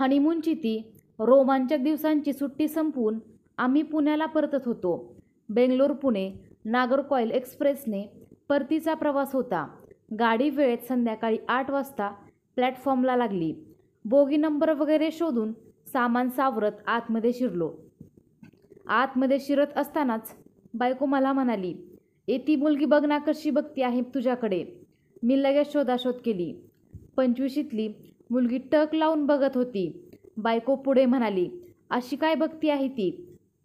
हनीमूनची ती रोमांचक दिवसांची सुट्टी संपवून आम्ही पुण्याला परतत होतो बेंगलोर पुणे नागरकॉईल एक्सप्रेसने परतीचा प्रवास होता गाडी वेळेत संध्याकाळी आठ वाजता प्लॅटफॉर्मला लागली बोगी नंबर वगैरे शोधून सामान सावरत आतमध्ये शिरलो आतमध्ये शिरत असतानाच बायको मला म्हणाली ए ती मुलगी बघ ना कशी बघती आहे तुझ्याकडे मी लगेच शोधाशोध केली पंचवीशीतली मुलगी टक लावून बघत होती बायको पुढे म्हणाली अशी काय बघती आहे ती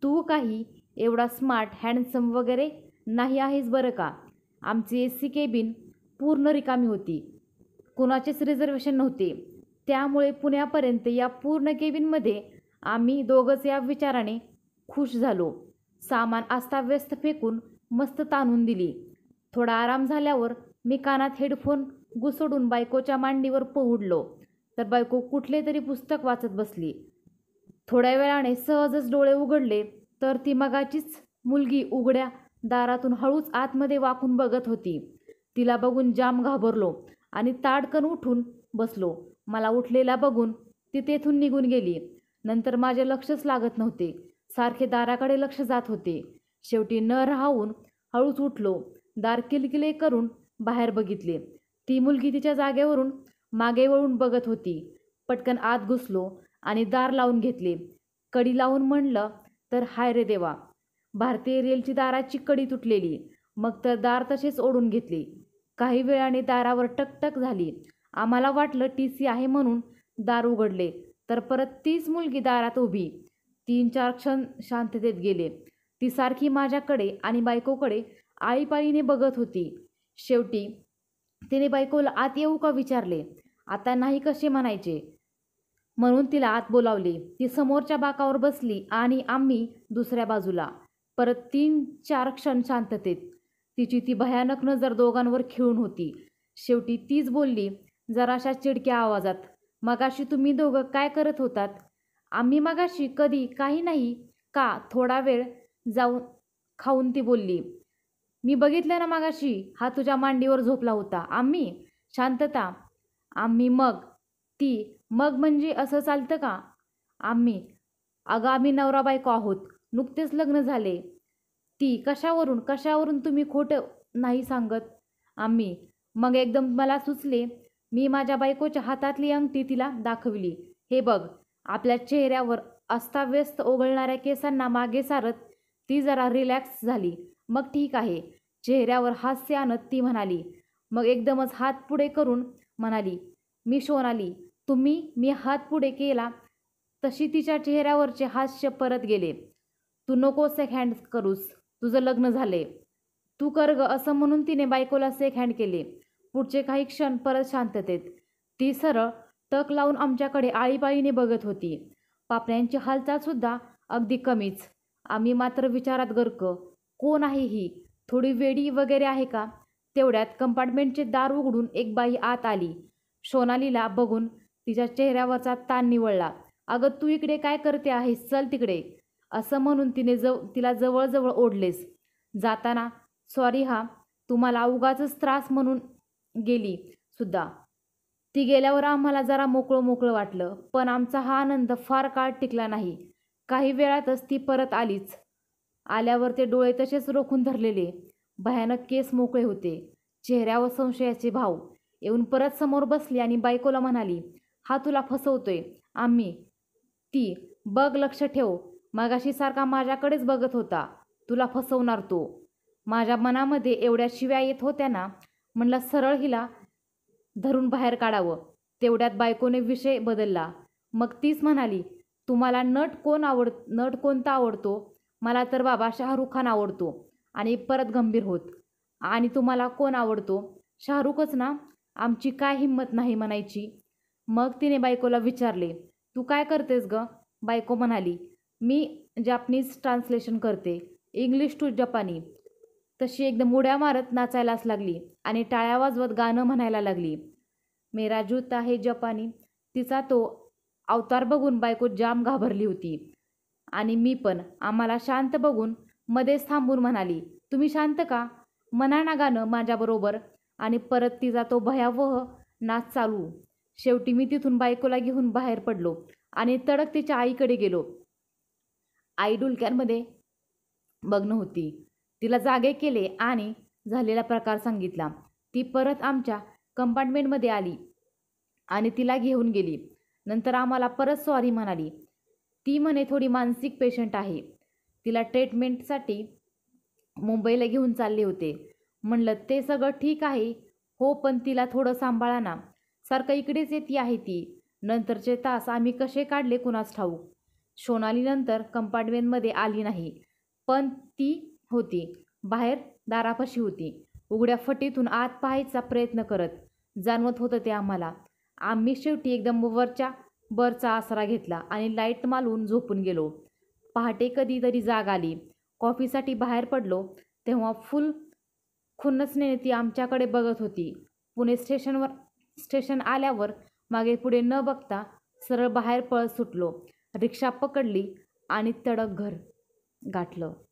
तू काही एवढा स्मार्ट हँडसम वगैरे नाही आहेस बरं का आमची ए सी केबिन पूर्ण रिकामी होती कुणाचेच रिझर्वेशन नव्हते त्यामुळे पुण्यापर्यंत या पूर्ण केबिनमध्ये आम्ही दोघंच या विचाराने खुश झालो सामान अस्ताव्यस्त फेकून मस्त ताणून दिली थोडा आराम झाल्यावर मी कानात हेडफोन घुसडून बायकोच्या मांडीवर पोहडलो तर बायको कुठले तरी पुस्तक वाचत बसली थोड्या वेळाने सहजच डोळे उघडले तर ती मगाचीच मुलगी उघड्या दारातून हळूच आतमध्ये वाकून बघत होती तिला बघून जाम घाबरलो आणि ताडकन उठून बसलो मला उठलेला बघून ती तेथून निघून गेली नंतर माझे लक्षच लागत नव्हते सारखे दाराकडे लक्ष जात होते शेवटी न राहून हळूच उठलो दार किलकिले करून बाहेर बघितले ती मुलगी तिच्या जागेवरून मागे वळून बघत होती पटकन आत घुसलो आणि दार लावून घेतले कडी लावून म्हणलं तर हाय रे देवा भारतीय रेलची दाराची कडी तुटलेली मग तर दार तसेच ओढून घेतले काही वेळाने दारावर टकटक झाली आम्हाला वाटलं टी सी आहे म्हणून दार उघडले तर परत तीच मुलगी दारात उभी तीन चार क्षण शांततेत गेले ती सारखी माझ्याकडे आणि बायकोकडे आळीपाळीने बघत होती शेवटी तिने बायकोला आत येऊ का विचारले आता नाही कसे म्हणायचे म्हणून तिला आत बोलावले ती समोरच्या बाकावर बसली आणि आम्ही दुसऱ्या बाजूला परत तीन चार क्षण शांततेत तिची ती भयानक नजर दोघांवर खिळून होती शेवटी तीच बोलली जराशा चिडक्या आवाजात मगाशी तुम्ही दोघं काय करत होतात आम्ही मगाशी कधी काही नाही का थोडा वेळ जाऊन खाऊन ती बोलली मी बघितलं ना मगाशी हा तुझ्या मांडीवर झोपला होता आम्ही शांतता आम्ही मग ती मग म्हणजे असं चालतं का आम्ही अगं आम्ही नवरा बायको आहोत नुकतेच लग्न झाले ती कशावरून कशावरून तुम्ही खोटं नाही सांगत आम्ही मग एकदम मला सुचले मी माझ्या बायकोच्या हातातली अंगठी तिला दाखवली हे बघ आपल्या चेहऱ्यावर अस्ताव्यस्त ओघळणाऱ्या केसांना मागे सारत ती जरा रिलॅक्स झाली मग ठीक आहे चेहऱ्यावर हास्य आणत ती म्हणाली मग एकदमच हात पुढे करून म्हणाली मी आली तुम्ही मी हात पुढे केला तशी तिच्या चेहऱ्यावरचे हास्य परत गेले तू नको सेक हँड करूस तुझं लग्न झाले तू कर ग असं म्हणून तिने बायकोला सेक हँड केले पुढचे काही क्षण परत शांततेत ती सरळ टक लावून आमच्याकडे आळीपाळीने बघत होती पापण्यांची हालचालसुद्धा अगदी कमीच आम्ही मात्र विचारात गर्क कोण आहे ही थोडी वेडी वगैरे आहे का तेवढ्यात कंपार्टमेंटचे दार उघडून एक बाई आत आली सोनालीला बघून तिच्या चेहऱ्यावरचा ताण निवळला अगं तू इकडे काय करते आहेस चल तिकडे असं म्हणून तिने जव तिला जवळजवळ ओढलेस जाताना सॉरी हा तुम्हाला उगाच त्रास म्हणून गेली सुद्धा ती गेल्यावर आम्हाला जरा मोकळं मोकळं वाटलं पण आमचा हा आनंद फार काळ टिकला नाही काही वेळातच ती परत आलीच आल्यावर ते डोळे तसेच रोखून धरलेले भयानक केस मोकळे होते चेहऱ्यावर संशयाचे भाव येऊन परत समोर बसली आणि बायकोला म्हणाली हा तुला फसवतोय आम्ही ती बघ लक्ष ठेव मगाशी सारखा माझ्याकडेच बघत होता तुला फसवणार तो माझ्या मनामध्ये एवढ्या शिव्या येत होत्या ना म्हणला सरळ हिला धरून बाहेर काढावं तेवढ्यात बायकोने विषय बदलला मग तीच म्हणाली तुम्हाला नट कोण आवड नट कोणता आवडतो मला तर बाबा शाहरुख खान आवडतो आणि परत गंभीर होत आणि तुम्हाला कोण आवडतो शाहरुखच ना आमची काय हिंमत नाही म्हणायची मग तिने बायकोला विचारले तू काय करतेस ग बायको म्हणाली मी जापनीज ट्रान्सलेशन करते इंग्लिश टू जपानी तशी एकदम उड्या मारत नाचायलाच लागली आणि टाळ्या वाजवत गाणं म्हणायला लागली मेरा जूता आहे जपानी तिचा तो अवतार बघून बायको जाम घाबरली होती आणि मी पण आम्हाला शांत बघून मध्येच थांबून म्हणाली तुम्ही शांत का मनाना ना गाणं माझ्याबरोबर आणि परत तिचा तो भयावह नाच चालू शेवटी मी तिथून बायकोला घेऊन बाहेर पडलो आणि तडक तिच्या आईकडे गेलो आई डुलक्यांमध्ये मग्न होती तिला जागे केले आणि झालेला प्रकार सांगितला ती परत आमच्या कंपार्टमेंटमध्ये आली आणि तिला घेऊन गेली नंतर आम्हाला परत सॉरी म्हणाली ती म्हणे थोडी मानसिक पेशंट आहे तिला ट्रीटमेंटसाठी मुंबईला घेऊन चालले होते म्हणलं ते सगळं ठीक आहे हो पण तिला थोडं सांभाळा ना सारखं इकडेच येते आहे ती नंतरचे तास आम्ही कसे काढले कुणास ठाऊक सोनालीनंतर कंपार्टमेंटमध्ये आली नाही पण ती होती बाहेर दारापाशी होती उघड्या फटीतून आत पाहायचा प्रयत्न करत जाणवत होतं ते आम्हाला आम्ही शेवटी एकदम वरच्या बरचा आसरा घेतला आणि लाईट मालून झोपून गेलो पहाटे कधीतरी जाग आली कॉफीसाठी बाहेर पडलो तेव्हा फुल खुन्नसने ती आमच्याकडे बघत होती पुणे स्टेशनवर स्टेशन आल्यावर मागे पुढे न बघता सरळ बाहेर पळत सुटलो रिक्षा पकडली आणि तडक घर गाठलं